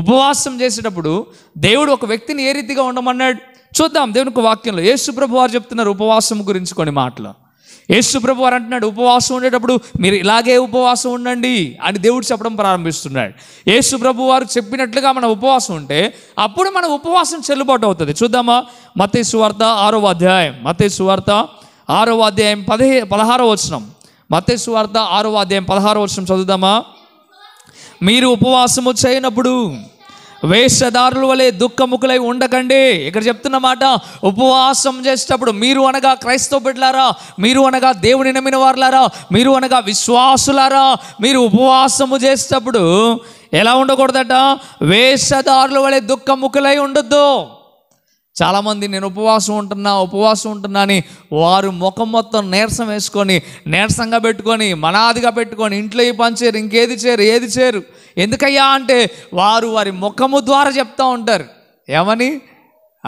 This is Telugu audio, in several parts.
ఉపవాసం చేసేటప్పుడు దేవుడు ఒక వ్యక్తిని ఏ రీతిగా ఉండమన్నాడు చూద్దాం దేవునికి వాక్యంలో యేసుప్రభు వారు చెప్తున్నారు ఉపవాసం గురించి కొన్ని మాటలు యేసుప్రభు వారు అంటున్నాడు ఉపవాసం ఉండేటప్పుడు మీరు ఇలాగే ఉపవాసం ఉండండి అని దేవుడు చెప్పడం ప్రారంభిస్తున్నాడు యేసుప్రభు వారు చెప్పినట్లుగా మన ఉపవాసం ఉంటే అప్పుడు మన ఉపవాసం చెల్లుబాటు అవుతుంది చూద్దామా మతే సువార్త ఆరో అధ్యాయం మతే సువార్త ఆరో అధ్యాయం పదిహే పదహారో వచనం మతే సువార్త ఆరో అధ్యాయం పదహారో వచనం చదువుదామా మీరు ఉపవాసము చేయనప్పుడు వేషధారుల వలె దుఃఖముఖులై ఉండకండి ఇక్కడ చెప్తున్న మాట ఉపవాసం చేసేటప్పుడు మీరు అనగా క్రైస్తవ బిడ్డలారా మీరు అనగా దేవుని నమ్మిన వారులారా మీరు అనగా విశ్వాసులారా మీరు ఉపవాసము చేసేటప్పుడు ఎలా ఉండకూడదట వేషధారుల వలె దుఃఖముఖులై ఉండొద్దు చాలామంది నేను ఉపవాసం ఉంటున్నా ఉపవాసం ఉంటున్నా అని వారు ముఖం మొత్తం నీరసం వేసుకొని నీరసంగా పెట్టుకొని మనాదిగా పెట్టుకొని ఇంట్లో ఈ పని చేయరు ఇంకేది చేయరు ఏది చేయరు ఎందుకయ్యా అంటే వారు వారి ముఖము ద్వారా చెప్తూ ఉంటారు ఏమని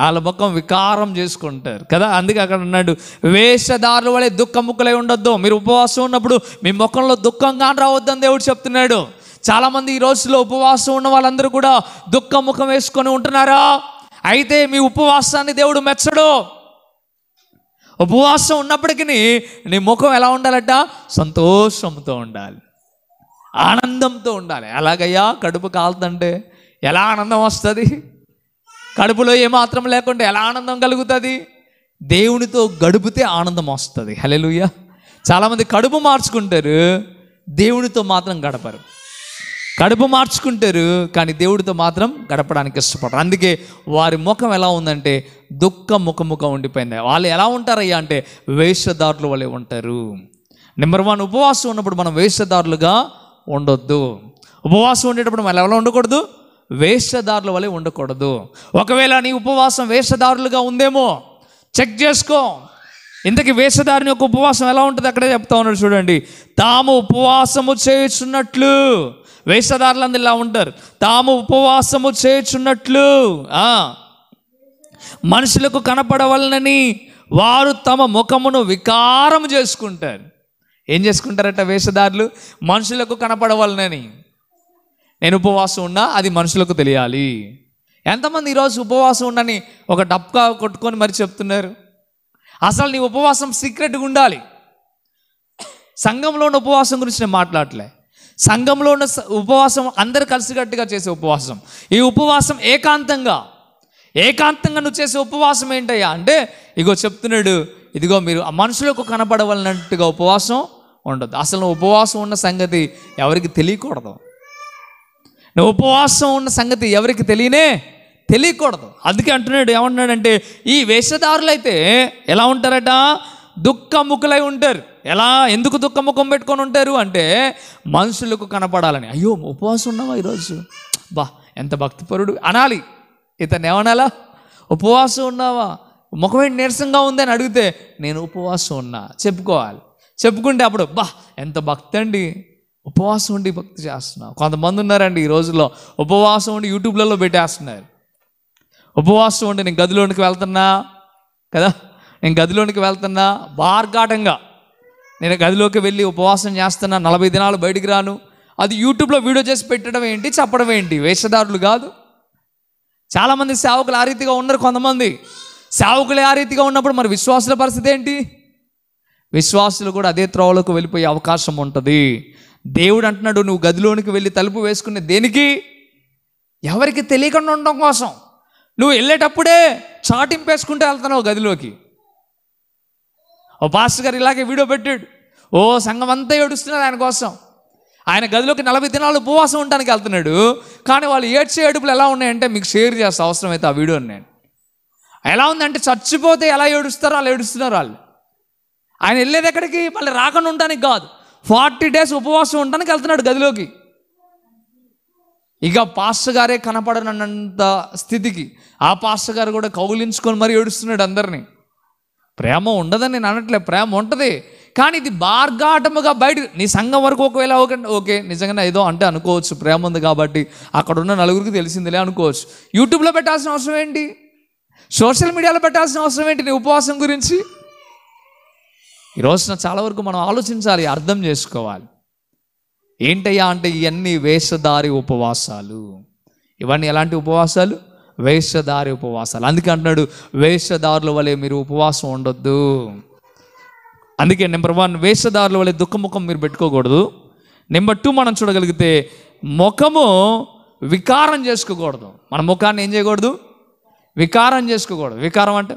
వాళ్ళ ముఖం వికారం చేసుకుంటారు కదా అందుకే అక్కడ ఉన్నాడు వేషధారుల వలె దుఃఖముఖులై ఉండొద్దు మీరు ఉపవాసం ఉన్నప్పుడు మీ ముఖంలో దుఃఖంగా రావద్దని దేవుడు చెప్తున్నాడు చాలామంది ఈ రోజుల్లో ఉపవాసం ఉన్న వాళ్ళందరూ కూడా దుఃఖముఖం వేసుకొని ఉంటున్నారా అయితే మీ ఉపవాసాన్ని దేవుడు మెచ్చడు ఉపవాసం ఉన్నప్పటికీ నీ ముఖం ఎలా ఉండాలట సంతోషంతో ఉండాలి ఆనందంతో ఉండాలి ఎలాగయ్యా కడుపు కాలుతంటే ఎలా ఆనందం వస్తుంది కడుపులో ఏమాత్రం లేకుండా ఎలా ఆనందం కలుగుతుంది దేవునితో గడిపితే ఆనందం వస్తుంది లూయ్యా చాలామంది కడుపు మార్చుకుంటారు దేవునితో మాత్రం గడపరు కడుపు మార్చుకుంటారు కానీ దేవుడితో మాత్రం గడపడానికి ఇష్టపడరు అందుకే వారి ముఖం ఎలా ఉందంటే దుఃఖ ముఖముఖం ఉండిపోయింది వాళ్ళు ఎలా ఉంటారయ్యా అంటే వేషధారులు వాళ్ళు ఉంటారు నెంబర్ వన్ ఉపవాసం ఉన్నప్పుడు మనం వేషధారులుగా ఉండొద్దు ఉపవాసం ఉండేటప్పుడు మనం ఎలా ఉండకూడదు వేషధారుల వలె ఉండకూడదు ఒకవేళ నీ ఉపవాసం వేషధారులుగా ఉందేమో చెక్ చేసుకో ఇంతకీ వేషధారుని యొక్క ఉపవాసం ఎలా ఉంటుంది అక్కడే చెప్తా ఉన్నాడు చూడండి తాము ఉపవాసము చేయుచున్నట్లు వేషధారులందరూ ఇలా ఉంటారు తాము ఉపవాసము చేర్చున్నట్లు మనుషులకు కనపడవలనని వారు తమ ముఖమును వికారం చేసుకుంటారు ఏం చేసుకుంటారట వేషధారులు మనుషులకు కనపడవలనని నేను ఉపవాసం ఉన్నా అది మనుషులకు తెలియాలి ఎంతమంది ఈరోజు ఉపవాసం ఉండని ఒక డబ్కా కొట్టుకొని మరి చెప్తున్నారు అసలు నీ ఉపవాసం సీక్రెట్గా ఉండాలి సంఘంలో ఉన్న ఉపవాసం గురించి నేను మాట్లాడలే సంఘంలో ఉన్న ఉపవాసం అందరు కలిసికట్టుగా చేసే ఉపవాసం ఈ ఉపవాసం ఏకాంతంగా ఏకాంతంగా నువ్వు చేసే ఉపవాసం ఏంటయ్యా అంటే ఇగో చెప్తున్నాడు ఇదిగో మీరు ఆ మనుషులకు కనపడవలనట్టుగా ఉపవాసం ఉండదు అసలు ఉపవాసం ఉన్న సంగతి ఎవరికి తెలియకూడదు నువ్వు ఉపవాసం ఉన్న సంగతి ఎవరికి తెలియనే తెలియకూడదు అందుకే అంటున్నాడు ఏమంటున్నాడంటే ఈ వేషధారులైతే ఎలా ఉంటారట దుఃఖముఖులై ఉంటారు ఎలా ఎందుకు దుఃఖముఖం పెట్టుకొని ఉంటారు అంటే మనుషులకు కనపడాలని అయ్యో ఉపవాసం ఉన్నావా ఈరోజు బా ఎంత భక్తిపరుడు అనాలి ఇతను ఏమనాలా ఉపవాసం ఉన్నావా ముఖం ఏంటి నీరసంగా ఉందని అడిగితే నేను ఉపవాసం ఉన్నా చెప్పుకోవాలి చెప్పుకుంటే అప్పుడు బా ఎంత భక్తి అండి ఉపవాసం ఉండి భక్తి చేస్తున్నావు కొంతమంది ఉన్నారండి ఈ రోజుల్లో ఉపవాసం ఉండి యూట్యూబ్లలో పెట్టేస్తున్నారు ఉపవాసం ఉండి నేను గదిలోనికి వెళ్తున్నా కదా నేను గదిలోనికి వెళ్తున్నా బార్గాటంగా నేను గదిలోకి వెళ్ళి ఉపవాసం చేస్తున్నా నలభై దినాలు బయటికి రాను అది యూట్యూబ్లో వీడియో చేసి పెట్టడం ఏంటి చెప్పడం ఏంటి వేషధారులు కాదు చాలామంది సేవకులు ఆ రీతిగా ఉన్నారు కొంతమంది సేవకులు ఆ రీతిగా ఉన్నప్పుడు మరి విశ్వాసుల పరిస్థితి ఏంటి విశ్వాసులు కూడా అదే త్రోవలకు వెళ్ళిపోయే అవకాశం ఉంటుంది దేవుడు అంటున్నాడు నువ్వు గదిలోనికి వెళ్ళి తలుపు వేసుకునే దేనికి ఎవరికి తెలియకుండా ఉండడం కోసం నువ్వు వెళ్ళేటప్పుడే చాటింపేసుకుంటూ వెళ్తున్నావు గదిలోకి ఓ పాస్టర్ గారు ఇలాగే వీడియో పెట్టాడు ఓ సంఘం అంతా ఏడుస్తున్నారు ఆయన కోసం ఆయన గదిలోకి నలభై దినాలు ఉపవాసం ఉండడానికి వెళ్తున్నాడు కానీ వాళ్ళు ఏడ్చే ఏడుపులు ఎలా ఉన్నాయంటే మీకు షేర్ చేస్తా అవసరమైతే ఆ వీడియోని నేను ఎలా ఉందంటే చచ్చిపోతే ఎలా ఏడుస్తారో వాళ్ళు ఏడుస్తున్నారు వాళ్ళు ఆయన వెళ్ళేది ఎక్కడికి మళ్ళీ రాకుండా ఉండడానికి కాదు ఫార్టీ డేస్ ఉపవాసం ఉండడానికి వెళ్తున్నాడు గదిలోకి ఇక పాస్టర్ గారే కనపడనంత స్థితికి ఆ పాస్టర్ గారు కూడా కౌలించుకొని మరీ ఏడుస్తున్నాడు అందరినీ ప్రేమ ఉండదని నేను అనట్లే ప్రేమ ఉంటుంది కానీ ఇది బార్గాటముగా బయట నీ సంఘం వరకు ఒకవేళ ఓకే నిజంగానే ఏదో అంటే అనుకోవచ్చు ప్రేమ ఉంది కాబట్టి అక్కడ ఉన్న నలుగురికి తెలిసిందిలే అనుకోవచ్చు యూట్యూబ్లో పెట్టాల్సిన అవసరం ఏంటి సోషల్ మీడియాలో పెట్టాల్సిన అవసరం ఏంటి నీ ఉపవాసం గురించి ఈ రోజున చాలా వరకు మనం ఆలోచించాలి అర్థం చేసుకోవాలి ఏంటయ్యా అంటే ఇవన్నీ వేషధారి ఉపవాసాలు ఇవన్నీ ఎలాంటి ఉపవాసాలు వేషధారి ఉపవాసాలు అందుకే అంటున్నాడు వేషధారుల వలె మీరు ఉపవాసం ఉండొద్దు అందుకే నెంబర్ వన్ వేషధారుల వలె దుఃఖముఖం మీరు పెట్టుకోకూడదు నెంబర్ టూ మనం చూడగలిగితే ముఖము వికారం చేసుకోకూడదు మన ముఖాన్ని ఏం చేయకూడదు వికారం చేసుకోకూడదు వికారం అంటే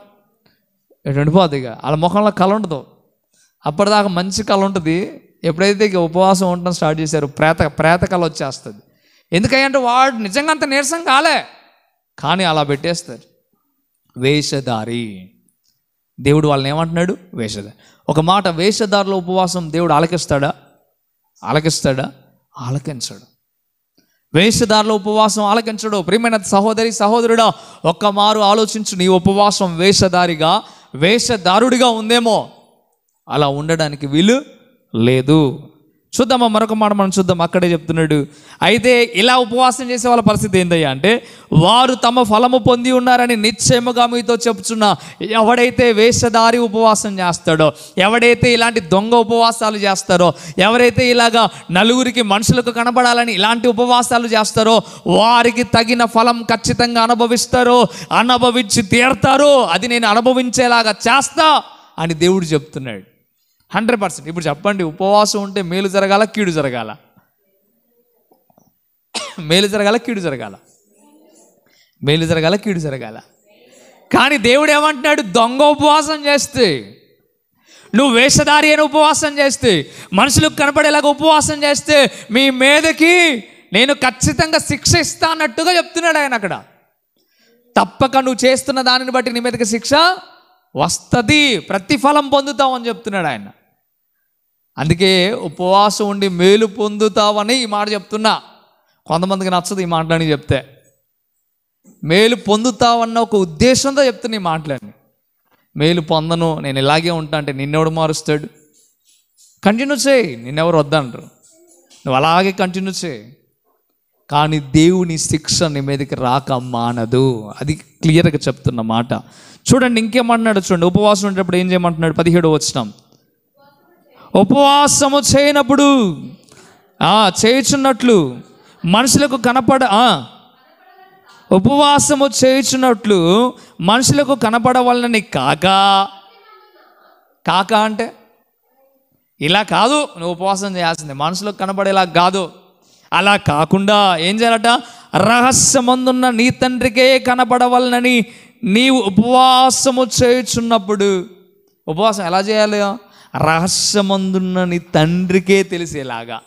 ఎండిపోద్ది ఇక వాళ్ళ ముఖంలో కళ ఉండదు అప్పటిదాకా మంచి కళ ఉంటుంది ఎప్పుడైతే ఇక ఉపవాసం ఉండడం స్టార్ట్ చేశారు ప్రేత ప్రేత కళ వచ్చేస్తుంది ఎందుకంటే వాడు నిజంగా అంత నీరసం కాలే కానీ అలా పెట్టేస్తారు వేషధారి దేవుడు వాళ్ళని ఏమంటున్నాడు వేషధారి ఒక మాట వేషధారుల ఉపవాసం దేవుడు ఆలకిస్తాడా ఆలకిస్తాడా ఆలకించడు వేషధారుల ఉపవాసం ఆలకించడు ప్రియమైన సహోదరి సహోదరుడా ఒక్క మారు ఆలోచించు నీ ఉపవాసం వేషధారిగా వేషధారుడిగా ఉందేమో అలా ఉండడానికి వీలు లేదు చూద్దామా మరొక మాట మనం చూద్దాం అక్కడే చెప్తున్నాడు అయితే ఇలా ఉపవాసం చేసే వాళ్ళ పరిస్థితి ఏందయ్యా అంటే వారు తమ ఫలము పొంది ఉన్నారని నిశ్చయముగా మీతో చెప్తున్నా ఎవడైతే వేషధారి ఉపవాసం చేస్తాడో ఎవడైతే ఇలాంటి దొంగ ఉపవాసాలు చేస్తారో ఎవరైతే ఇలాగా నలుగురికి మనుషులకు కనబడాలని ఇలాంటి ఉపవాసాలు చేస్తారో వారికి తగిన ఫలం ఖచ్చితంగా అనుభవిస్తారో అనుభవించి తీరతారో అది నేను అనుభవించేలాగా చేస్తా అని దేవుడు చెప్తున్నాడు హండ్రెడ్ పర్సెంట్ ఇప్పుడు చెప్పండి ఉపవాసం ఉంటే మేలు జరగాల కీడు జరగాల మేలు జరగాల కీడు జరగాల మేలు జరగాల కీడు జరగాల కానీ దేవుడు ఏమంటున్నాడు దొంగ ఉపవాసం చేస్తే నువ్వు వేషధారి అయిన ఉపవాసం చేస్తే మనుషులకు కనపడేలాగా ఉపవాసం చేస్తే మీ మీదకి నేను ఖచ్చితంగా శిక్ష ఇస్తా అన్నట్టుగా చెప్తున్నాడు ఆయన అక్కడ తప్పక నువ్వు చేస్తున్న దానిని బట్టి నీ మీదకి శిక్ష వస్తుంది ప్రతిఫలం పొందుతావు అని చెప్తున్నాడు ఆయన అందుకే ఉపవాసం ఉండి మేలు పొందుతావని ఈ మాట చెప్తున్నా కొంతమందికి నచ్చదు ఈ మాటలని చెప్తే మేలు పొందుతావన్న ఒక ఉద్దేశంతో చెప్తున్నా ఈ మాటలని మేలు పొందను నేను ఇలాగే ఉంటా అంటే నిన్నెవడు మారుస్తాడు కంటిన్యూ చేయి నిన్నెవరు వద్దంటారు నువ్వు అలాగే కంటిన్యూ చేయి కానీ దేవుని శిక్ష నీ మీదకి రాక మానదు అది క్లియర్గా చెప్తున్న మాట చూడండి ఇంకేమంటున్నాడు చూడండి ఉపవాసం ఉండేటప్పుడు ఏం చేయమంటున్నాడు పదిహేడు వచ్చినాం ఉపవాసము చేయనప్పుడు చేయిచున్నట్లు మనుషులకు కనపడ ఉపవాసము చేయిచున్నట్లు మనుషులకు కనపడవలనని కాక కాక అంటే ఇలా కాదు నువ్వు ఉపవాసం చేయాల్సింది మనుషులకు కనపడేలా కాదు అలా కాకుండా ఏం చేయాలట రహస్యమందున్న నీ తండ్రికే కనపడవలనని నీవు ఉపవాసము చేయుచున్నప్పుడు ఉపవాసం ఎలా చేయాలి రహస్యమందున్న నీ తండ్రికే తెలిసేలాగా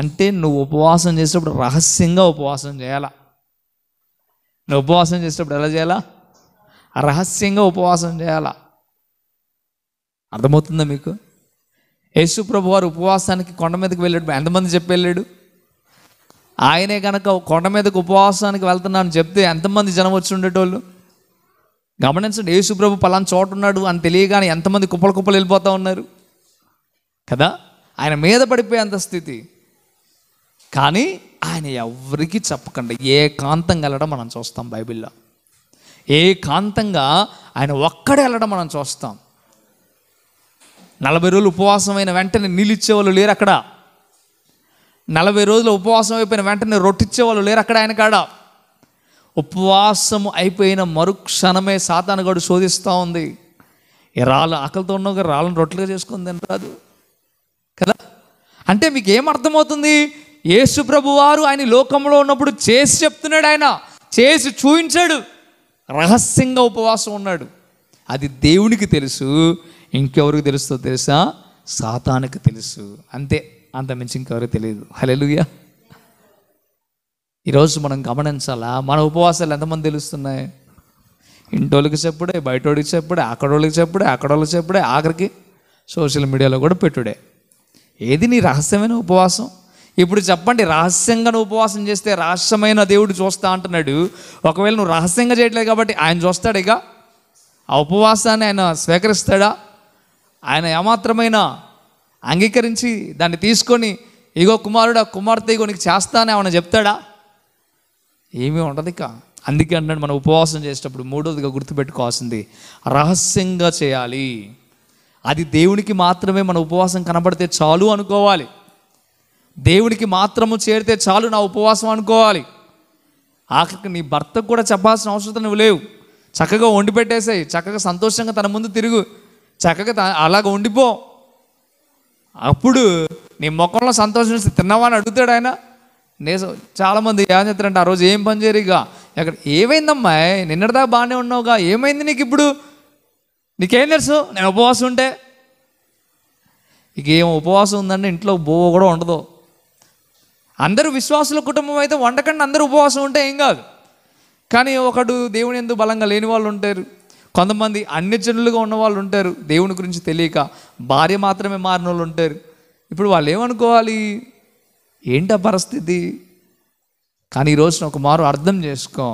అంటే నువ్వు ఉపవాసం చేసేటప్పుడు రహస్యంగా ఉపవాసం చేయాలా నువ్వు ఉపవాసం చేసేటప్పుడు ఎలా చేయాలా రహస్యంగా ఉపవాసం చేయాలా అర్థమవుతుందా మీకు యేసుప్రభు వారు ఉపవాసానికి కొండ మీదకి వెళ్ళాడు ఎంతమంది చెప్పి వెళ్ళాడు ఆయనే కనుక కొండ మీదకి ఉపవాసానికి వెళ్తున్నాను చెప్తే ఎంతమంది జనం వచ్చి ఉండేటోళ్ళు గమనించండి యేసుప్రభు పలాన్ చోటు ఉన్నాడు అని తెలియగానే ఎంతమంది కుప్పలు కుప్పలు వెళ్ళిపోతూ ఉన్నారు కదా ఆయన మీద పడిపోయేంత స్థితి కానీ ఆయన ఎవరికి ఏ కాంతం వెళ్ళడం మనం చూస్తాం బైబిల్లో ఏకాంతంగా ఆయన ఒక్కడే వెళ్ళడం మనం చూస్తాం నలభై రోజులు ఉపవాసమైన వెంటనే నీళ్ళిచ్చేవాళ్ళు లేరు అక్కడ నలభై రోజులు ఉపవాసం అయిపోయిన వెంటనే రొట్టిచ్చేవాళ్ళు లేరు అక్కడ ఆయన కాడ ఉపవాసము అయిపోయిన మరుక్షణమే సాతానగాడు శోధిస్తూ ఉంది రాళ్ళ ఆకలితో ఉన్నావు రాళ్ళను రొట్టెలుగా చేసుకుంది అని రాదు కదా అంటే మీకు ఏమర్థమవుతుంది యేసు ప్రభువారు ఆయన లోకంలో ఉన్నప్పుడు చేసి చెప్తున్నాడు ఆయన చేసి చూపించాడు రహస్యంగా ఉపవాసం ఉన్నాడు అది దేవునికి తెలుసు ఇంకెవరికి తెలుస్తుందో తెలుసా సాతానికి తెలుసు అంతే అంత మించి ఇంకెవరికి తెలియదు హలెలుయా ఈరోజు మనం గమనించాలా మన ఉపవాసాలు ఎంతమంది తెలుస్తున్నాయి ఇంటోళ్ళకి చెప్పుడే బయటోడికి చెప్పుడే అక్కడోళ్ళకి చెప్పుడే అక్కడోళ్ళకి చెప్పుడే ఆఖరికి సోషల్ మీడియాలో కూడా పెట్టుడే ఏది నీ రహస్యమైన ఉపవాసం ఇప్పుడు చెప్పండి రహస్యంగా నువ్వు ఉపవాసం చేస్తే రహస్యమైన దేవుడు చూస్తా అంటున్నాడు ఒకవేళ నువ్వు రహస్యంగా చేయట్లేదు కాబట్టి ఆయన చూస్తాడు ఇక ఆ ఉపవాసాన్ని ఆయన స్వీకరిస్తాడా ఆయన ఏమాత్రమైన అంగీకరించి దాన్ని తీసుకొని ఇగో ఆ కుమార్తె ఇగో నీకు చేస్తానని ఆమె చెప్తాడా ఏమీ ఉండదు ఇక అందుకే అన్నాడు మనం ఉపవాసం చేసేటప్పుడు మూడోదిగా గుర్తుపెట్టుకోవాల్సింది రహస్యంగా చేయాలి అది దేవునికి మాత్రమే మన ఉపవాసం కనబడితే చాలు అనుకోవాలి దేవునికి మాత్రము చేరితే చాలు నా ఉపవాసం అనుకోవాలి ఆఖరికి నీ భర్తకు కూడా చెప్పాల్సిన అవసరం నువ్వు లేవు చక్కగా వండి పెట్టేసాయి చక్కగా సంతోషంగా తన ముందు తిరుగు చక్కగా అలాగ వండిపో అప్పుడు నీ ముఖంలో సంతోషం తిన్నావా అని అడుగుతాడు ఆయన నేసం చాలామంది ఏం అంటే ఆ రోజు ఏం పని చేయరుగా ఎక్కడ ఏమైందమ్మా నిన్నటిదాకా బాగానే ఉన్నావుగా ఏమైంది నీకు ఇప్పుడు నీకేం తెలుసు నేను ఉపవాసం ఉంటే ఏం ఉపవాసం ఉందండి ఇంట్లో బోవ కూడా ఉండదు అందరూ విశ్వాసుల కుటుంబం అయితే వండకండి అందరూ ఉపవాసం ఉంటే ఏం కాదు కానీ ఒకడు దేవుని ఎందుకు బలంగా లేని వాళ్ళు ఉంటారు కొంతమంది అన్ని జనులుగా ఉన్న వాళ్ళు ఉంటారు దేవుని గురించి తెలియక భార్య మాత్రమే మారిన వాళ్ళు ఉంటారు ఇప్పుడు వాళ్ళు ఏమనుకోవాలి ఏంట పరిస్థితి కానీ ఈ రోజున ఒక మారు అర్థం చేసుకో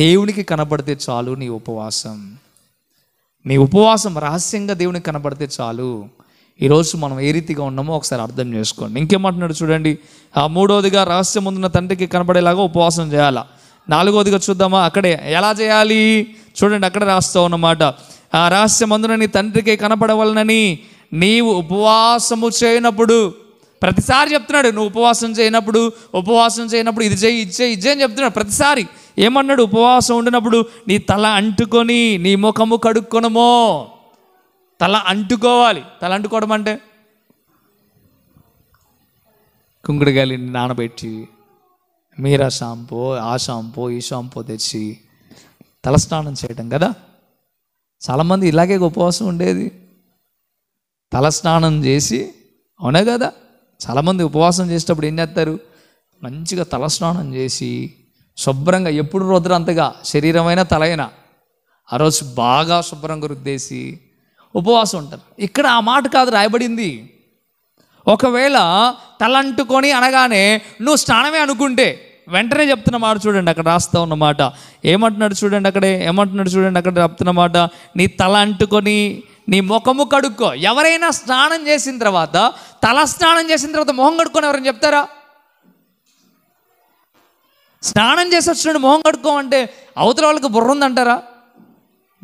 దేవునికి కనబడితే చాలు నీ ఉపవాసం నీ ఉపవాసం రహస్యంగా దేవునికి కనబడితే చాలు ఈరోజు మనం ఏ రీతిగా ఉన్నామో ఒకసారి అర్థం చేసుకోండి ఇంకేమంటున్నాడు చూడండి ఆ మూడవదిగా రహస్యం ముందున్న తండ్రికి కనబడేలాగా ఉపవాసం చేయాలా నాలుగవదిగా చూద్దామా అక్కడే ఎలా చేయాలి చూడండి అక్కడ రాస్తావు ఉన్నమాట ఆ రహస్యం అందున నీ తండ్రికి కనపడవలనని నీవు ఉపవాసము చేయనప్పుడు ప్రతిసారి చెప్తున్నాడు నువ్వు ఉపవాసం చేయనప్పుడు ఉపవాసం చేయనప్పుడు ఇది చేయి ఇది చేయి ఇది చేయని చెప్తున్నాడు ప్రతిసారి ఏమన్నాడు ఉపవాసం ఉండినప్పుడు నీ తల అంటుకొని నీ ముఖము కడుక్కొనమో తల అంటుకోవాలి తల అంటుకోవడం అంటే గాలి నానబెట్టి మీరా షాంపూ ఆ షాంపూ ఈ షాంపూ తెచ్చి తలస్నానం చేయటం కదా చాలామంది ఇలాగే ఉపవాసం ఉండేది తలస్నానం చేసి అవునా కదా చాలామంది ఉపవాసం చేసేటప్పుడు ఏం చేస్తారు మంచిగా తలస్నానం చేసి శుభ్రంగా ఎప్పుడు రుద్రంతగా శరీరమైన తలైన ఆ రోజు బాగా శుభ్రంగా రుద్దేసి ఉపవాసం ఉంటారు ఇక్కడ ఆ మాట కాదు రాయబడింది ఒకవేళ తలంటుకొని అనగానే నువ్వు స్నానమే అనుకుంటే వెంటనే చెప్తున్న మాట చూడండి అక్కడ రాస్తా ఉన్నమాట ఏమంటున్నాడు చూడండి అక్కడే ఏమంటున్నాడు చూడండి అక్కడ మాట నీ తల అంటుకొని నీ ముఖము కడుక్కో ఎవరైనా స్నానం చేసిన తర్వాత తల స్నానం చేసిన తర్వాత మొహం కడుక్కొని ఎవరైనా చెప్తారా స్నానం చేసి వచ్చినట్టు మొహం కడుక్కో అంటే అవతల వాళ్ళకి బుర్ర ఉందంటారా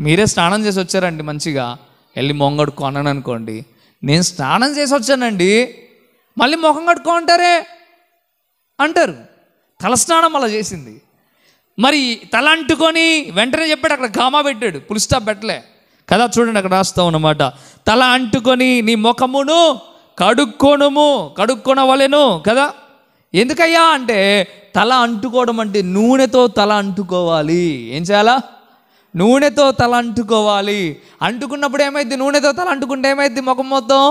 మీరే స్నానం చేసి వచ్చారండి మంచిగా వెళ్ళి మొహం కడుక్కో అన్నాను అనుకోండి నేను స్నానం చేసి వచ్చానండి మళ్ళీ మొహం కడుక్కో అంటారే అంటారు తలస్నానం అలా చేసింది మరి తల అంటుకొని వెంటనే చెప్పాడు అక్కడ గామా పెట్టాడు పులిస్తా పెట్టలే కదా చూడండి అక్కడ రాస్తాం అనమాట తల అంటుకొని నీ ముఖమును కడుక్కోనుము కడుక్కొనవలెను కదా ఎందుకయ్యా అంటే తల అంటుకోవడం అంటే నూనెతో తల అంటుకోవాలి ఏం చేయాలా నూనెతో తల అంటుకోవాలి అంటుకున్నప్పుడు ఏమైంది నూనెతో తల అంటుకుంటే ఏమైంది ముఖం మొత్తం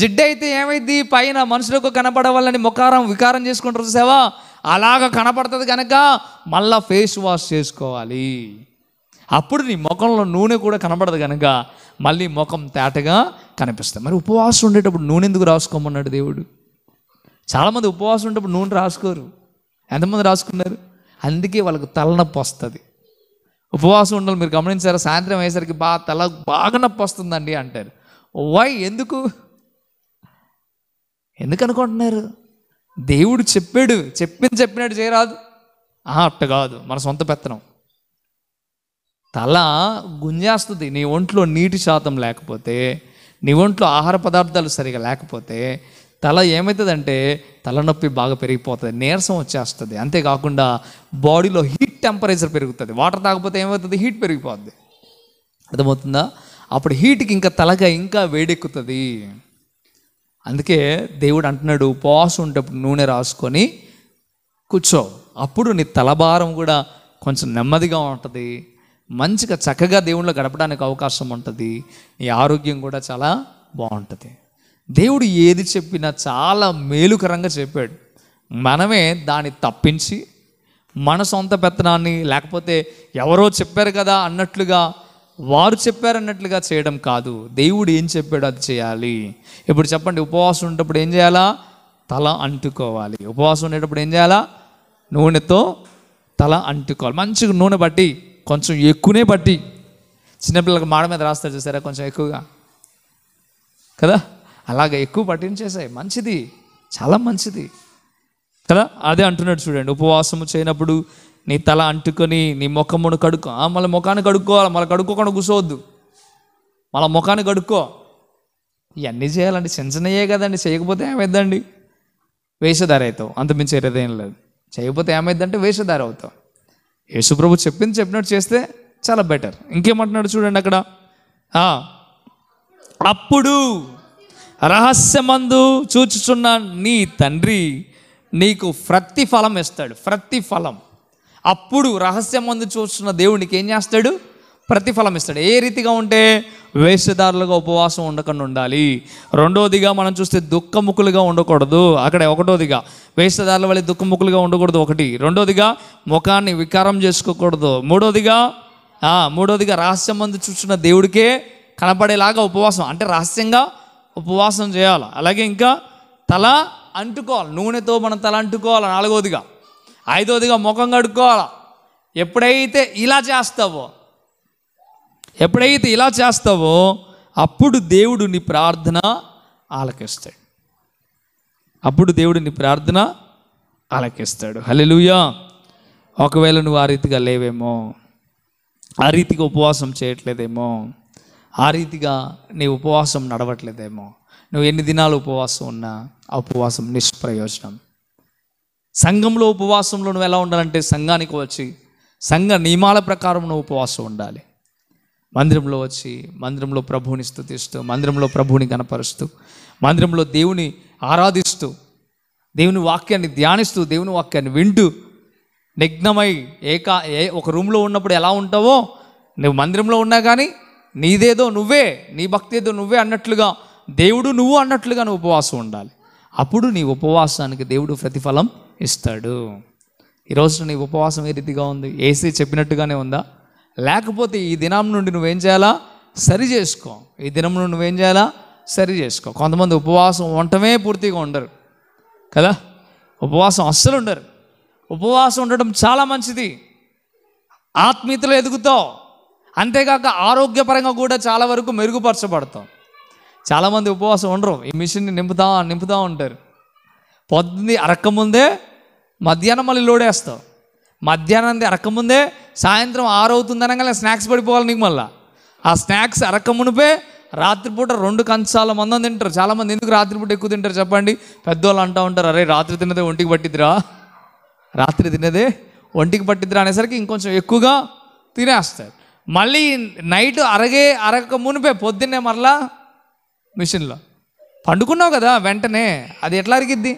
జిడ్డు అయితే ఏమైంది పైన మనుషులకు కనపడవాలని ముఖారం వికారం చేసుకుంటారు సేవా అలాగ కనపడుతుంది కనుక మళ్ళా ఫేస్ వాష్ చేసుకోవాలి అప్పుడు నీ ముఖంలో నూనె కూడా కనపడదు కనుక మళ్ళీ ముఖం తేటగా కనిపిస్తుంది మరి ఉపవాసం ఉండేటప్పుడు నూనె ఎందుకు రాసుకోమన్నాడు దేవుడు చాలామంది ఉపవాసం ఉండేటప్పుడు నూనె రాసుకోరు ఎంతమంది రాసుకున్నారు అందుకే వాళ్ళకు తలనొప్పి వస్తుంది ఉపవాసం ఉండాలి మీరు గమనించారా సాయంత్రం అయ్యేసరికి బాగా తల బాగా నొప్పి వస్తుందండి అంటారు వై ఎందుకు ఎందుకు అనుకుంటున్నారు దేవుడు చెప్పాడు చెప్పింది చెప్పినట్టు చేయరాదు అట్ట కాదు మన సొంత పెత్తనం తల గుంజేస్తుంది నీ ఒంట్లో నీటి శాతం లేకపోతే నీ ఒంట్లో ఆహార పదార్థాలు సరిగా లేకపోతే తల ఏమవుతుందంటే తలనొప్పి బాగా పెరిగిపోతుంది నీరసం వచ్చేస్తుంది అంతేకాకుండా బాడీలో హీట్ టెంపరేచర్ పెరుగుతుంది వాటర్ తాగపోతే ఏమవుతుంది హీట్ పెరిగిపోతుంది అర్థమవుతుందా అప్పుడు హీట్కి ఇంకా తలగా ఇంకా వేడెక్కుతుంది అందుకే దేవుడు అంటున్నాడు ఉపవాసం ఉండేటప్పుడు నూనె రాసుకొని కూర్చో అప్పుడు నీ తలభారం కూడా కొంచెం నెమ్మదిగా ఉంటుంది మంచిగా చక్కగా దేవుళ్ళు గడపడానికి అవకాశం ఉంటుంది నీ ఆరోగ్యం కూడా చాలా బాగుంటుంది దేవుడు ఏది చెప్పినా చాలా మేలుకరంగా చెప్పాడు మనమే దాన్ని తప్పించి మన సొంత పెత్తనాన్ని లేకపోతే ఎవరో చెప్పారు కదా అన్నట్లుగా వారు చెప్పారన్నట్లుగా చేయడం కాదు దేవుడు ఏం చెప్పాడో అది చేయాలి ఇప్పుడు చెప్పండి ఉపవాసం ఉన్నప్పుడు ఏం చేయాలా తల అంటుకోవాలి ఉపవాసం ఉండేటప్పుడు ఏం చేయాలా నూనెతో తల అంటుకోవాలి మంచిగా నూనె పట్టి కొంచెం ఎక్కువనే పట్టి చిన్నపిల్లలకు మాడ మీద రాస్తారు చూసారా కొంచెం ఎక్కువగా కదా అలాగే ఎక్కువ పట్టించేసాయి మంచిది చాలా మంచిది కదా అదే అంటున్నాడు చూడండి ఉపవాసము చేయనప్పుడు నీ తల అంటుకొని నీ ముఖమును కడుక్కో మళ్ళీ ముఖాన్ని కడుక్కోవాలి మళ్ళీ కడుక్కోకుండా కూర్చోవద్దు మళ్ళీ ముఖాన్ని కడుక్కో ఇవన్నీ చేయాలండి చిన్నయ్యే కదండి చేయకపోతే ఏమైందండి వేషధారి అవుతావు అంతమించి ఏదేం లేదు చేయకపోతే ఏమైందంటే వేషధార అవుతావు యేసుప్రభు చెప్పింది చెప్పినట్టు చేస్తే చాలా బెటర్ ఇంకేమంటున్నాడు చూడండి అక్కడ అప్పుడు రహస్యమందు చూచుచున్న నీ తండ్రి నీకు ప్రతిఫలం ఇస్తాడు ప్రతిఫలం అప్పుడు రహస్యం మందు చూస్తున్న దేవునికి ఏం చేస్తాడు ప్రతిఫలం ఇస్తాడు ఏ రీతిగా ఉంటే వేషధారులుగా ఉపవాసం ఉండకుండా ఉండాలి రెండోదిగా మనం చూస్తే దుఃఖముఖులుగా ఉండకూడదు అక్కడ ఒకటోదిగా వేషధారుల వల్ల దుఃఖముఖులుగా ఉండకూడదు ఒకటి రెండోదిగా ముఖాన్ని వికారం చేసుకోకూడదు మూడోదిగా మూడోదిగా రహస్యం మందు చూస్తున్న దేవుడికే కనపడేలాగా ఉపవాసం అంటే రహస్యంగా ఉపవాసం చేయాలి అలాగే ఇంకా తల అంటుకోవాలి నూనెతో మనం తల అంటుకోవాలి నాలుగోదిగా ఐదోదిగా ముఖం కడుక్కోవాలి ఎప్పుడైతే ఇలా చేస్తావో ఎప్పుడైతే ఇలా చేస్తావో అప్పుడు దేవుడు నీ ప్రార్థన ఆలకిస్తాడు అప్పుడు దేవుడు నీ ప్రార్థన ఆలకిస్తాడు హలెలుయా ఒకవేళ నువ్వు ఆ రీతిగా లేవేమో ఆ రీతిగా ఉపవాసం చేయట్లేదేమో ఆ రీతిగా నీ ఉపవాసం నడవట్లేదేమో నువ్వు ఎన్ని దినాలు ఉపవాసం ఉన్నా ఆ ఉపవాసం నిష్ప్రయోజనం సంఘంలో ఉపవాసంలో నువ్వు ఎలా ఉండాలంటే సంఘానికి వచ్చి సంఘ నియమాల ప్రకారం నువ్వు ఉపవాసం ఉండాలి మందిరంలో వచ్చి మందిరంలో ప్రభువుని స్థుతిస్తూ మందిరంలో ప్రభువుని కనపరుస్తూ మందిరంలో దేవుని ఆరాధిస్తూ దేవుని వాక్యాన్ని ధ్యానిస్తూ దేవుని వాక్యాన్ని వింటూ నిఘ్నమై ఏకా ఏ ఒక రూమ్లో ఉన్నప్పుడు ఎలా ఉంటావో నువ్వు మందిరంలో ఉన్నా కానీ నీదేదో నువ్వే నీ భక్తి ఏదో నువ్వే అన్నట్లుగా దేవుడు నువ్వు అన్నట్లుగా నువ్వు ఉపవాసం ఉండాలి అప్పుడు నీ ఉపవాసానికి దేవుడు ప్రతిఫలం ఇస్తాడు ఈరోజు నీ ఉపవాసం ఏ రీతిగా ఉంది ఏసీ చెప్పినట్టుగానే ఉందా లేకపోతే ఈ దినం నుండి నువ్వేం చేయాలా సరి చేసుకో ఈ దినం నుండి నువ్వేం చేయాలా సరి చేసుకో కొంతమంది ఉపవాసం ఉండటమే పూర్తిగా ఉండరు కదా ఉపవాసం అస్సలు ఉండరు ఉపవాసం ఉండడం చాలా మంచిది ఆత్మీయతలు ఎదుగుతావు అంతేకాక ఆరోగ్యపరంగా కూడా చాలా వరకు మెరుగుపరచబడతాం చాలామంది ఉపవాసం ఉండరు ఈ మిషన్ని నింపుదా నింపుదా ఉంటారు పొద్దుంది అరకముందే మధ్యాహ్నం మళ్ళీ లోడేస్తావు మధ్యాహ్నం అరకముందే సాయంత్రం ఆరు అవుతుంది అనగానే స్నాక్స్ పడిపోవాలి నీకు మళ్ళా ఆ స్నాక్స్ అరకమునిపే రాత్రిపూట రెండు కంచాల మందం తింటారు చాలామంది ఎందుకు రాత్రిపూట ఎక్కువ తింటారు చెప్పండి పెద్దవాళ్ళు అంటూ ఉంటారు అరే రాత్రి తిన్నదే ఒంటికి పట్టిద్దిరా రాత్రి తిన్నదే ఒంటికి పట్టిద్దిరా అనేసరికి ఇంకొంచెం ఎక్కువగా తినేస్తారు మళ్ళీ నైట్ అరగే అరగక మునిపే పొద్దున్నే మరలా మిషన్లో పండుకున్నావు కదా వెంటనే అది ఎట్లా అరిగిద్ది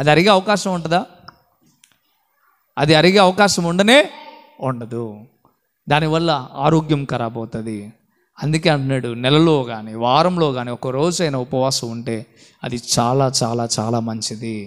అది అరిగే అవకాశం ఉంటుందా అది అరిగే అవకాశం ఉండనే ఉండదు దానివల్ల ఆరోగ్యం ఖరాబ్ అవుతుంది అందుకే అంటున్నాడు నెలలో కానీ వారంలో కానీ ఒక రోజైనా ఉపవాసం ఉంటే అది చాలా చాలా చాలా మంచిది